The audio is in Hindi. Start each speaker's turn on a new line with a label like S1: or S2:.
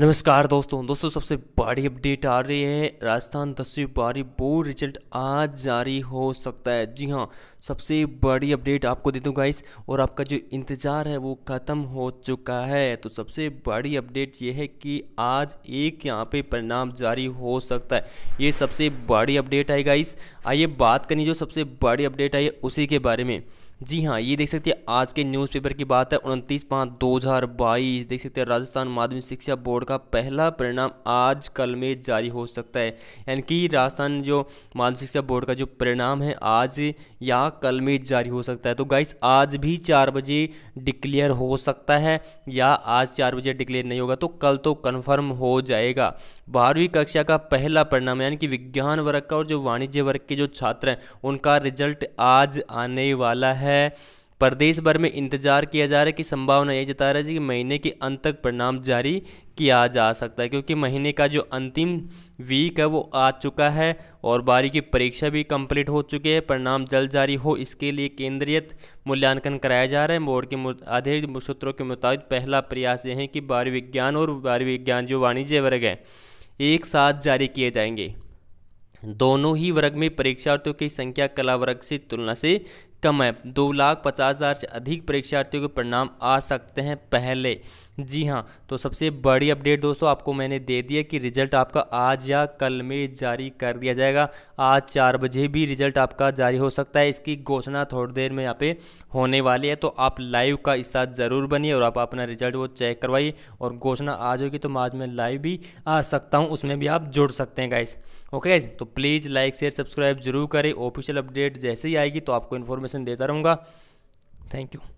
S1: नमस्कार दोस्तों दोस्तों सबसे बड़ी अपडेट आ रही है राजस्थान दसवीं बारी बोर्ड रिजल्ट आज जारी हो सकता है जी हाँ सबसे बड़ी अपडेट आपको दे दूँगा इस और आपका जो इंतज़ार है वो ख़त्म हो चुका है तो सबसे बड़ी अपडेट ये है कि आज एक यहाँ पे परिणाम जारी हो सकता है ये सबसे बड़ी अपडेट आएगा गाइस आइए बात करनी जो सबसे बड़ी अपडेट आई उसी के बारे में जी हाँ ये देख सकते हैं आज के न्यूज़पेपर की बात है उनतीस पाँच दो हज़ार बाईस देख सकते हैं राजस्थान माध्यमिक शिक्षा बोर्ड का पहला परिणाम आज कल में जारी हो सकता है यानी कि राजस्थान जो माध्यमिक शिक्षा बोर्ड का जो परिणाम है आज या कल में जारी हो सकता है तो गाइस आज भी चार बजे डिक्लेयर हो सकता है या आज चार बजे डिक्लेयर नहीं होगा तो कल तो कन्फर्म हो जाएगा बारहवीं कक्षा का पहला परिणाम यानी कि विज्ञान वर्ग का और जो वाणिज्य वर्ग के जो छात्र हैं उनका रिजल्ट आज आने वाला है है प्रदेश भर में इंतजार किया जा रहा है कि संभावना यही जता रहा है कि महीने के अंत तक परिणाम जारी किया जा सकता है क्योंकि महीने का जो अंतिम वीक है वो आ चुका है और बारी की परीक्षा भी कंप्लीट हो चुकी है परिणाम जल्द जारी हो इसके लिए केंद्रीय मूल्यांकन कराया जा रहा है बोर्ड के आधिकारिक सूत्रों के मुताबिक पहला प्रयास यह है कि बारह विज्ञान और बार विज्ञान जो वाणिज्य वर्ग है एक साथ जारी किए जाएंगे दोनों ही वर्ग में परीक्षार्थियों की संख्या कला वर्ग से तुलना से कम है दो लाख पचास हज़ार से अधिक परीक्षार्थियों के परिणाम आ सकते हैं पहले जी हाँ तो सबसे बड़ी अपडेट दोस्तों आपको मैंने दे दी है कि रिजल्ट आपका आज या कल में जारी कर दिया जाएगा आज चार बजे भी रिजल्ट आपका जारी हो सकता है इसकी घोषणा थोड़ी देर में यहाँ पे होने वाली है तो आप लाइव का हिस्सा ज़रूर बनिए और आप अपना रिजल्ट वो चेक करवाइए और घोषणा आज होगी तो मैं आज मैं लाइव भी आ सकता हूँ उसमें भी आप जुड़ सकते हैं गाइस ओके तो प्लीज़ लाइक शेयर सब्सक्राइब जरूर करें ऑफिशियल अपडेट जैसे ही आएगी तो आपको इन्फॉर्मेशन देता रहूँगा थैंक यू